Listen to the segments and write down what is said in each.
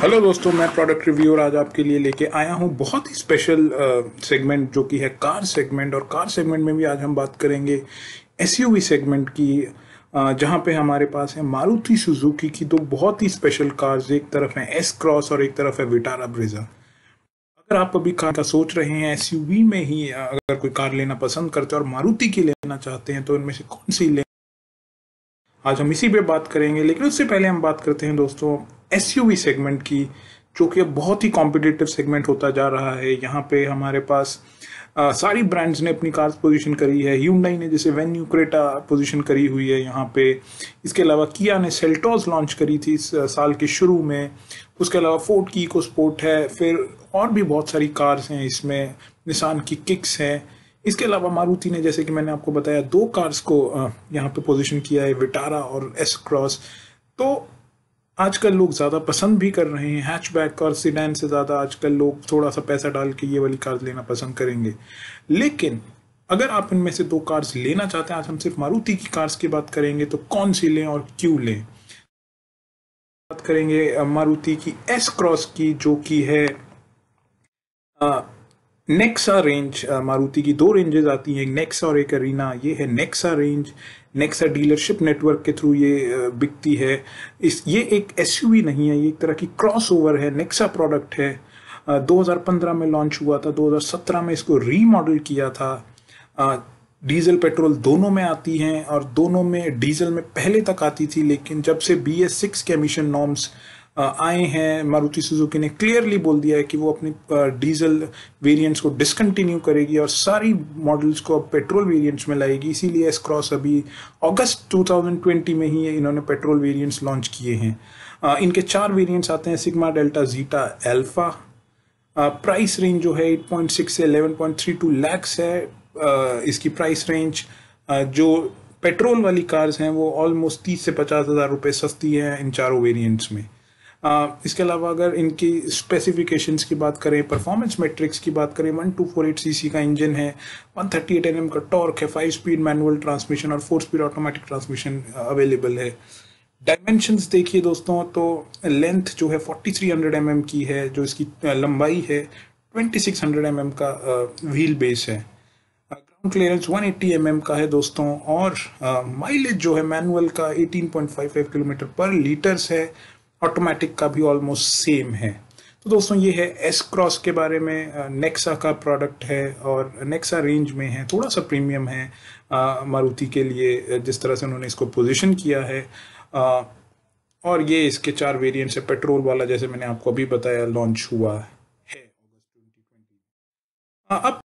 hello दोस्तों मैं product review और आज आपके लिए लेके आया हूँ बहुत ही स्पेशल सेगमेंट जो कि है कार सेगमेंट और कार सेगमेंट में भी आज हम बात करेंगे एस सेगमेंट की जहाँ पे हमारे पास है मारुति सुजुकी की दो बहुत ही स्पेशल कार्स एक तरफ है एस क्रॉस और एक तरफ है विटारा ब्रिजा अगर आप अभी कार का सोच रहे हैं एस में ही अगर कोई कार लेना पसंद करते हैं और मारुति की लेना चाहते हैं तो इनमें से कौन सी ले आज हम इसी पे बात करेंगे लेकिन उससे पहले हम बात करते हैं दोस्तों एस सेगमेंट की जो कि अब बहुत ही कॉम्पिटिटिव सेगमेंट होता जा रहा है यहाँ पे हमारे पास आ, सारी ब्रांड्स ने अपनी कार्स पोजीशन करी है ह्यूनडाई ने जैसे वेन्यू क्रेटा पोजीशन करी हुई है यहाँ पे इसके अलावा किया ने सेल्टोज लॉन्च करी थी इस साल के शुरू में उसके अलावा फोर्ट की इको स्पोर्ट है फिर और भी बहुत सारी कार्स हैं इसमें निशान की किक्स हैं इसके अलावा मारुति ने जैसे कि मैंने आपको बताया दो कार्स को यहाँ पे पोजीशन किया है विटारा और एस क्रॉस तो आजकल लोग ज़्यादा पसंद भी कर रहे हैं हैचबैक और सीडैन से ज़्यादा आजकल लोग थोड़ा सा पैसा डाल के ये वाली कार्स लेना पसंद करेंगे लेकिन अगर आप इनमें से दो कार्स लेना चाहते हैं आज हम सिर्फ मारुति की कार्स की बात करेंगे तो कौन सी लें और क्यों लें बात करेंगे मारुति की एस क्रॉस की जो कि है नेक्सा रेंज मारुति की दो रेंजेज आती हैं एक नेक्सा और एक अरीना ये है Nexa range Nexa dealership network के थ्रू ये uh, बिकती है इस ये एक एस नहीं है ये एक तरह की क्रॉस ओवर है नेक्सा प्रोडक्ट है 2015 uh, में लॉन्च हुआ था 2017 में इसको रीमॉडल किया था डीजल uh, पेट्रोल दोनों में आती हैं और दोनों में डीजल में पहले तक आती थी लेकिन जब से बी एस सिक्स के एमिशन नॉर्म्स आए हैं मारुति सुजुकी ने क्लियरली बोल दिया है कि वो अपने डीजल वेरिएंट्स को डिसकंटिन्यू करेगी और सारी मॉडल्स को अब पेट्रोल वेरिएंट्स में लाएगी इसीलिए एस क्रॉस अभी अगस्त 2020 में ही इन्होंने पेट्रोल वेरिएंट्स लॉन्च किए हैं इनके चार वेरिएंट्स आते हैं Sigma Delta Zeta Alpha price range जो है एट से एलेवन लैक्स है इसकी प्राइस रेंज जो पेट्रोल वाली कार्स हैं वो ऑलमोस्ट तीस से पचास हज़ार रुपये सस्ती हैं इन चारों वेरिएंट्स में इसके अलावा अगर इनकी स्पेसिफिकेशंस की बात करें परफॉर्मेंस मेट्रिक्स की बात करें one two four eight C का इंजन है वन थर्टी एट एन का टॉर्क है फाइव स्पीड मैनुअल ट्रांसमिशन और four speed automatic transmission available है डायमेंशंस देखिए दोस्तों तो लेंथ जो है फोर्टी थ्री हंड्रेड एम की है जो इसकी लंबाई है ट्वेंटी सिक्स हंड्रेड एम का व्हील बेस है ground clearance one eighty M का है दोस्तों और माइलेज जो है मैनुअल का eighteen point five five kilometre per litres है ऑटोमेटिक का भी ऑलमोस्ट सेम है तो दोस्तों ये है एस क्रॉस के बारे में नेक्सा का प्रोडक्ट है और नेक्सा रेंज में है थोड़ा सा प्रीमियम है मारुति के लिए जिस तरह से उन्होंने इसको पोजीशन किया है आ, और ये इसके चार वेरिएंट्स है पेट्रोल वाला जैसे मैंने आपको अभी बताया लॉन्च हुआ है अब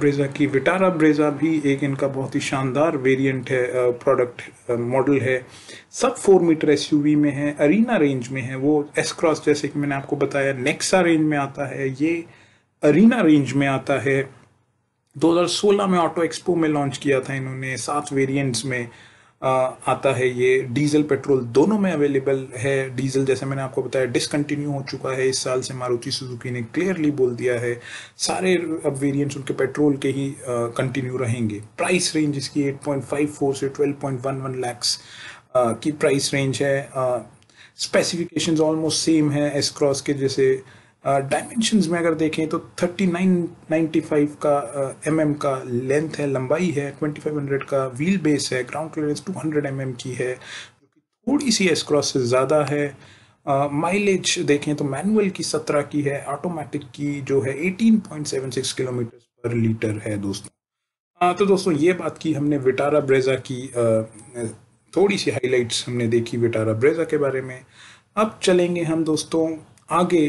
ब्रेजा की विटारा ब्रेजा भी एक इनका बहुत ही शानदार वेरिएंट है प्रोडक्ट मॉडल है सब फोर मीटर एसयूवी में है अरीना रेंज में है वो एस क्रॉस जैसे कि मैंने आपको बताया नेक्सा रेंज में आता है ये अरीना रेंज में आता है 2016 में ऑटो एक्सपो में लॉन्च किया था इन्होंने सात वेरिएंट्स में आता है ये डीजल पेट्रोल दोनों में अवेलेबल है डीजल जैसे मैंने आपको बताया डिसकंटिन्यू हो चुका है इस साल से मारुति सुजुकी ने क्लियरली बोल दिया है सारे अब वेरियंट्स उनके पेट्रोल के ही कंटिन्यू रहेंगे प्राइस रेंज इसकी 8.54 से 12.11 लैक्स की प्राइस रेंज है स्पेसिफिकेशंस ऑलमोस्ट सेम है एस क्रॉस के जैसे डायमेंशंस uh, में अगर देखें तो 3995 का एम uh, mm का लेंथ है लंबाई है 2500 का व्हील बेस है ग्राउंड क्लियरेंस 200 एम mm की है थोड़ी सी एस क्रॉस से ज़्यादा है माइलेज uh, देखें तो मैनुअल की 17 की है ऑटोमेटिक की जो है 18.76 किलोमीटर पर लीटर है दोस्तों हाँ तो दोस्तों ये बात की हमने विटारा ब्रेजा की uh, थोड़ी सी हाइलाइट्स हमने देखी विटारा ब्रेजा के बारे में अब चलेंगे हम दोस्तों आगे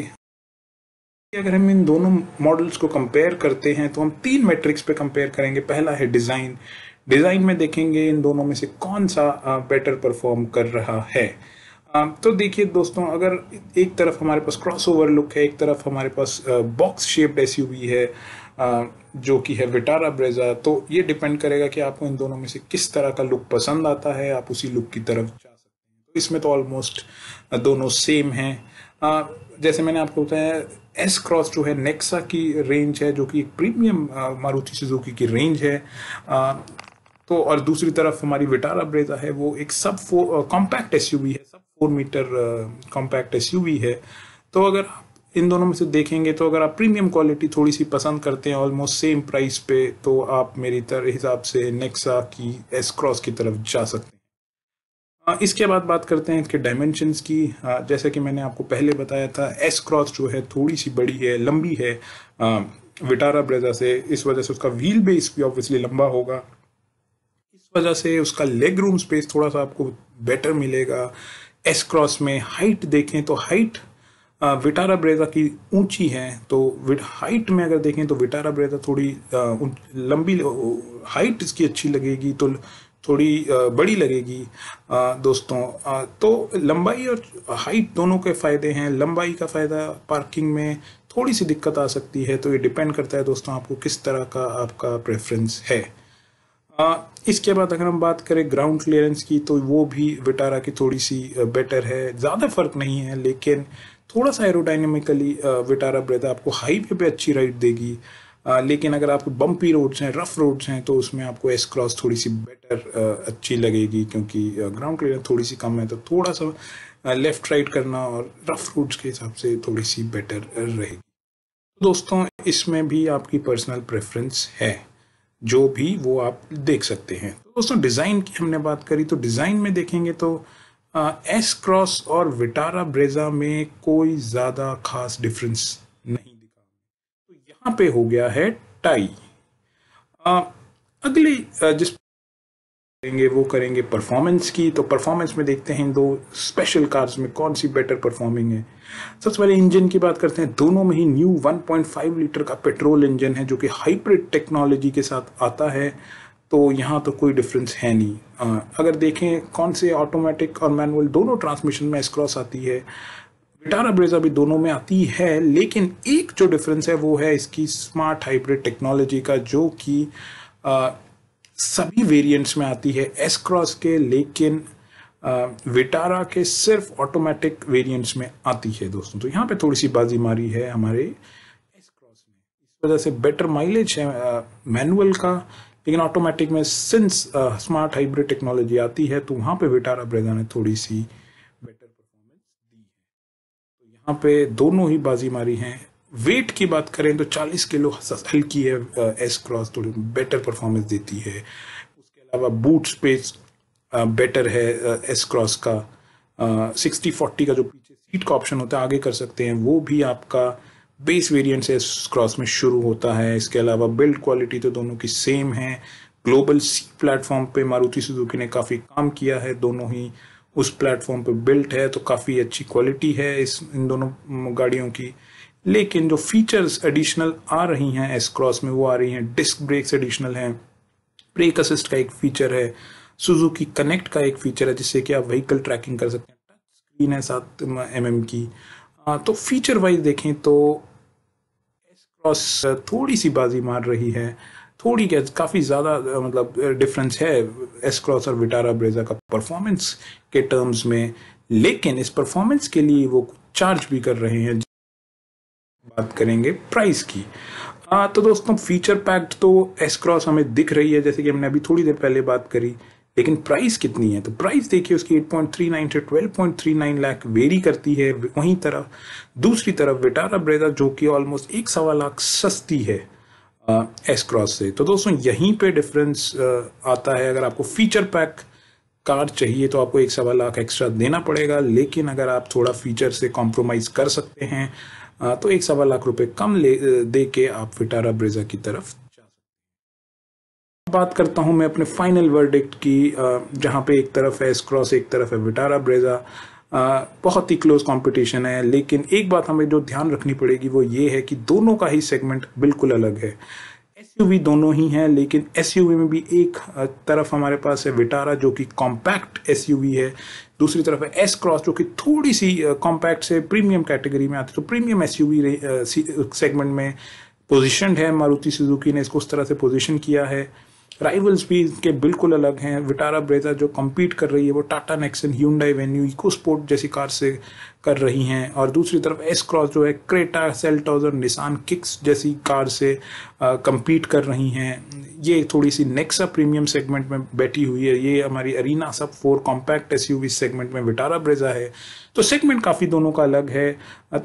अगर हम इन दोनों मॉडल्स को कंपेयर करते हैं तो हम तीन मैट्रिक्स पे कंपेयर करेंगे पहला है डिज़ाइन डिज़ाइन में देखेंगे इन दोनों में से कौन सा बेटर परफॉर्म कर रहा है तो देखिए दोस्तों अगर एक तरफ हमारे पास क्रॉस ओवर लुक है एक तरफ हमारे पास बॉक्स शेप्ड एस है जो कि है विटारा ब्रेजा तो ये डिपेंड करेगा कि आपको इन दोनों में से किस तरह का लुक पसंद आता है आप उसी लुक की तरफ जा सकते हैं तो इसमें तो ऑलमोस्ट दोनों सेम हैं जैसे मैंने आपको बताया एस क्रॉस जो है नेक्सा की रेंज है जो कि एक प्रीमियम मारुति सुजुकी की रेंज है आ, तो और दूसरी तरफ हमारी विटारा ब्रेजा है वो एक सब फोर कॉम्पैक्ट एस है सब फोर मीटर कॉम्पैक्ट एस है तो अगर आप इन दोनों में से देखेंगे तो अगर आप प्रीमियम क्वालिटी थोड़ी सी पसंद करते हैं ऑलमोस्ट सेम प्राइस पे तो आप मेरी तरह हिसाब से नेक्सा की एस क्रॉस की तरफ जा सकते हैं इसके बाद बात करते हैं इसके डायमेंशंस की जैसे कि मैंने आपको पहले बताया था एस क्रॉस जो है थोड़ी सी बड़ी है लंबी है विटारा ब्रेजा से इस वजह से उसका व्हील बेस भी ऑब्वियसली लंबा होगा इस वजह से उसका लेग रूम स्पेस थोड़ा सा आपको बेटर मिलेगा एस क्रॉस में हाइट देखें तो हाइट विटारा ब्रेजा की ऊंची है तो हाइट में अगर देखें तो विटारा ब्रेजा थोड़ी लंबी हाइट इसकी अच्छी लगेगी तो थोड़ी बड़ी लगेगी दोस्तों तो लंबाई और हाइट दोनों के फ़ायदे हैं लंबाई का फ़ायदा पार्किंग में थोड़ी सी दिक्कत आ सकती है तो ये डिपेंड करता है दोस्तों आपको किस तरह का आपका प्रेफरेंस है इसके बाद अगर हम बात करें ग्राउंड क्लियरेंस की तो वो भी विटारा की थोड़ी सी बेटर है ज़्यादा फ़र्क नहीं है लेकिन थोड़ा सा एरोडाइनमिकली विटारा ब्रेदा आपको हाई पे भी अच्छी राइड देगी आ, लेकिन अगर आपको बम्पी रोड्स हैं रफ रोड्स हैं तो उसमें आपको एस क्रॉस थोड़ी सी बेटर अच्छी लगेगी क्योंकि ग्राउंड क्लियर थोड़ी सी कम है तो थोड़ा सा लेफ्ट राइट करना और रफ रोड्स के हिसाब से थोड़ी सी बेटर रहेगी दोस्तों इसमें भी आपकी पर्सनल प्रेफरेंस है जो भी वो आप देख सकते हैं तो दोस्तों डिज़ाइन की हमने बात करी तो डिज़ाइन में देखेंगे तो एस क्रॉस और विटारा ब्रेजा में कोई ज़्यादा खास डिफरेंस नहीं यहाँ पे हो गया है टाई अगली जिस करेंगे वो करेंगे परफॉर्मेंस की तो परफॉर्मेंस में देखते हैं इन दो स्पेशल कार्स में कौन सी बेटर परफॉर्मिंग है सबसे पहले इंजन की बात करते हैं दोनों में ही न्यू 1.5 लीटर का पेट्रोल इंजन है जो कि हाइब्रिड टेक्नोलॉजी के साथ आता है तो यहाँ तो कोई डिफरेंस है नहीं अगर देखें कौन से ऑटोमेटिक और मैनुअल दोनों ट्रांसमिशन में एसक्रॉस आती है विटारा ब्रेजा भी दोनों में आती है लेकिन एक जो डिफरेंस है वो है इसकी स्मार्ट हाइब्रिड टेक्नोलॉजी का जो कि सभी वेरिएंट्स में आती है एस क्रॉस के लेकिन विटारा के सिर्फ ऑटोमेटिक वेरिएंट्स में आती है दोस्तों तो यहाँ पे थोड़ी सी बाजी मारी है हमारे एस क्रॉस में इस वजह से बेटर माइलेज है मैनुअल का लेकिन ऑटोमेटिक में सिंस स्मार्ट हाइब्रिड टेक्नोलॉजी आती है तो वहाँ पे विटारा ब्रेजा ने थोड़ी सी यहाँ पे दोनों ही बाजी मारी हैं वेट की बात करें तो 40 किलो हल्की है एस क्रॉस थोड़ी बेटर परफॉर्मेंस देती है उसके अलावा बूट स्पेस बेटर है एस क्रॉस का सिक्सटी फोर्टी का जो पीछे सीट का ऑप्शन होता है आगे कर सकते हैं वो भी आपका बेस वेरिएंट एस क्रॉस में शुरू होता है इसके अलावा बिल्ड क्वालिटी तो दोनों की सेम है ग्लोबल सी प्लेटफॉर्म पे मारुति सुजुकी ने काफ़ी काम किया है दोनों ही उस प्लेटफॉर्म पे बिल्ट है तो काफ़ी अच्छी क्वालिटी है इस इन दोनों गाड़ियों की लेकिन जो फीचर्स एडिशनल आ रही हैं एस क्रॉस में वो आ रही हैं डिस्क ब्रेक्स एडिशनल हैं ब्रेक असिस्ट का एक फीचर है सुजुकी कनेक्ट का एक फीचर है जिससे कि आप व्हीकल ट्रैकिंग कर सकते हैं टच स्क्रीन है सात एम एम की आ, तो फीचर वाइज देखें तो एस क्रॉस थोड़ी सी बाजी मार रही है थोड़ी क्या काफ़ी ज़्यादा मतलब डिफरेंस है एसक्रॉस और विटारा ब्रेजा का परफॉर्मेंस के टर्म्स में लेकिन इस परफॉर्मेंस के लिए वो चार्ज भी कर रहे हैं बात करेंगे प्राइस की आ, तो दोस्तों फीचर पैक्ड तो एसक्रॉस हमें दिख रही है जैसे कि हमने अभी थोड़ी देर पहले बात करी लेकिन प्राइस कितनी है तो प्राइस देखिए उसकी 8.39 से 12.39 लाख वेरी करती है वहीं तरफ दूसरी तरफ विटारा ब्रेजा जो कि ऑलमोस्ट एक सवा लाख सस्ती है एस क्रॉस से तो दोस्तों यहीं पे डिफरेंस आता है अगर आपको फीचर पैक कार चाहिए तो आपको एक सवा लाख एक्स्ट्रा देना पड़ेगा लेकिन अगर आप थोड़ा फीचर से कॉम्प्रोमाइज़ कर सकते हैं uh, तो एक सवा लाख रुपए कम ले दे के आप फिटारा ब्रेजा की तरफ बात करता हूं मैं अपने फाइनल वर्डिक्ट की जहां पे एक तरफ है एस क्रॉस एक तरफ है विटारा ब्रेजा बहुत ही क्लोज कंपटीशन है लेकिन एक बात हमें जो ध्यान रखनी पड़ेगी वो ये है कि दोनों का ही सेगमेंट बिल्कुल अलग है एसयूवी दोनों ही हैं लेकिन एसयूवी में भी एक तरफ हमारे पास है विटारा जो कि कॉम्पैक्ट एसयूवी है दूसरी तरफ है एस क्रॉस जो कि थोड़ी सी कॉम्पैक्ट से प्रीमियम कैटेगरी में आती है तो प्रीमियम एसयूवी सेगमेंट में पोजिशन है मारुति सुजुकी ने इसको उस तरह से पोजिशन किया है राइवल्स भी इनके बिल्कुल अलग हैं विटारा ब्रेजा जो कम्पीट कर रही है वो Tata Nexon Hyundai Venue Eco Sport जैसी कार से कर रही हैं और दूसरी तरफ एस क्रॉस जो है क्रेटा सेल्टॉज और निशान किक्स जैसी कार से कम्पीट कर रही हैं ये थोड़ी सी नेक्सा प्रीमियम सेगमेंट में बैठी हुई है ये हमारी Arena sub four compact S segment में विटारा ब्रेजा है तो सेगमेंट काफ़ी दोनों का अलग है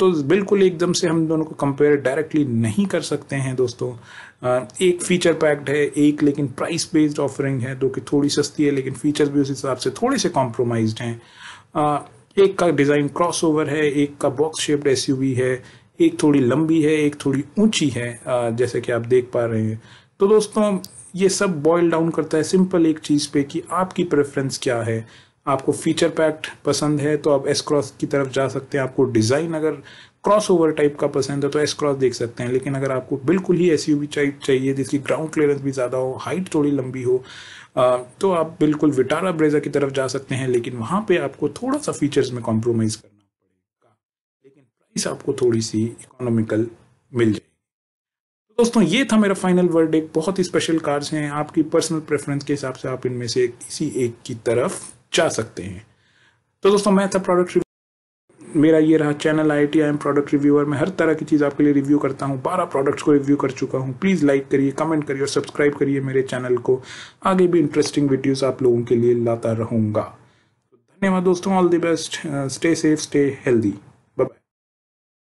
तो बिल्कुल एकदम से हम दोनों को कंपेयर डायरेक्टली नहीं कर सकते हैं दोस्तों एक फीचर पैक्ड है एक लेकिन प्राइस बेस्ड ऑफरिंग है जो कि थोड़ी सस्ती है लेकिन फीचर्स भी उस हिसाब से थोड़े से कॉम्प्रोमाइज हैं एक का डिज़ाइन क्रॉसओवर है एक का बॉक्स शेप्ड एसयूवी है एक थोड़ी लंबी है एक थोड़ी ऊंची है जैसे कि आप देख पा रहे हैं तो दोस्तों ये सब बॉयल डाउन करता है सिंपल एक चीज़ पे कि आपकी प्रेफरेंस क्या है आपको फीचर पैक्ट पसंद है तो आप एस क्रॉस की तरफ जा सकते हैं आपको डिज़ाइन अगर क्रॉस ओवर टाइप का पसंद है तो एस क्रॉस देख सकते हैं लेकिन अगर आपको बिल्कुल ही एस टाइप चाहिए जिसकी ग्राउंड क्लियरेंस भी ज़्यादा हो हाइट थोड़ी लंबी हो तो आप बिल्कुल विटारा ब्रेजा की तरफ जा सकते हैं लेकिन वहाँ पर आपको थोड़ा सा फीचर्स में कॉम्प्रोमाइज़ करना पड़ेगा लेकिन प्राइस आपको थोड़ी सी इकोनॉमिकल मिल जाएगी तो दोस्तों ये था मेरा फाइनल वर्ड एक बहुत ही स्पेशल कार्स हैं आपकी पर्सनल प्रेफरेंस के हिसाब से आप इनमें से किसी एक की तरफ जा सकते हैं तो दोस्तों मैं था प्रोडक्ट मेरा ये रहा channel I T I M product reviewer मैं हर तरह की चीज़ आपके लिए रिव्यू करता हूँ बारह प्रोडक्ट्स को रिव्यू कर चुका हूँ प्लीज़ लाइक करिए कमेंट करिए और सब्सक्राइब करिए मेरे चैनल को आगे भी इंटरेस्टिंग वीडियोस आप लोगों के लिए लाता रहूँगा तो धन्यवाद दोस्तों all the best stay safe stay healthy